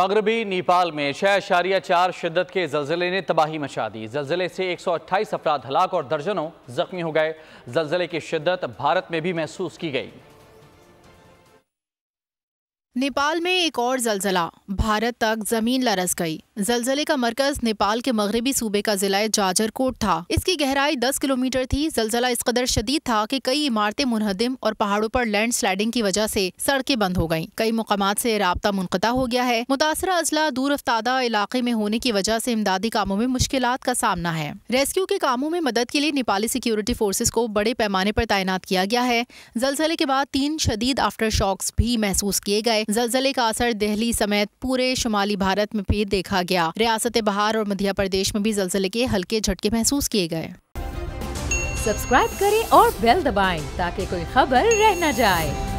मगरबी नेपाल में छः अशारिया चार शिदत के जलजिले ने तबाही मचा दी जलजिले से एक सौ अट्ठाईस अफराद हलाक और दर्जनों जख्मी हो गए जलजिले की शिदत भारत में भी महसूस की गई नेपाल में एक और जलजिला भारत तक जमीन लरस गई जलजले का मरकज नेपाल के मगरबी सूबे का जिला जाजरकोट था इसकी गहराई 10 किलोमीटर थी जलजला इस कदर शदीद था कि कई इमारतें मुनहदम और पहाड़ों पर लैंड स्लाइडिंग की वजह से सड़कें बंद हो गईं। कई मकाम से रबता मुनता हो गया है मुतासर अजला दूर अफ्तादा इलाके में होने की वजह से इमदादी कामों में मुश्किल का सामना है रेस्क्यू के कामों में मदद के लिए नेपाली सिक्योरिटी फोर्सेज को बड़े पैमाने पर तैनात किया गया है जलजले के बाद तीन शदीद आफ्टर शॉक्स भी महसूस किए गए जलजले का असर दहली समेत पूरे शुमाली भारत में फिर देखा रखा गया रियासत बहार और मध्य प्रदेश में भी जलसले के हल्के झटके महसूस किए गए सब्सक्राइब करें और बेल दबाएं ताकि कोई खबर रह न जाए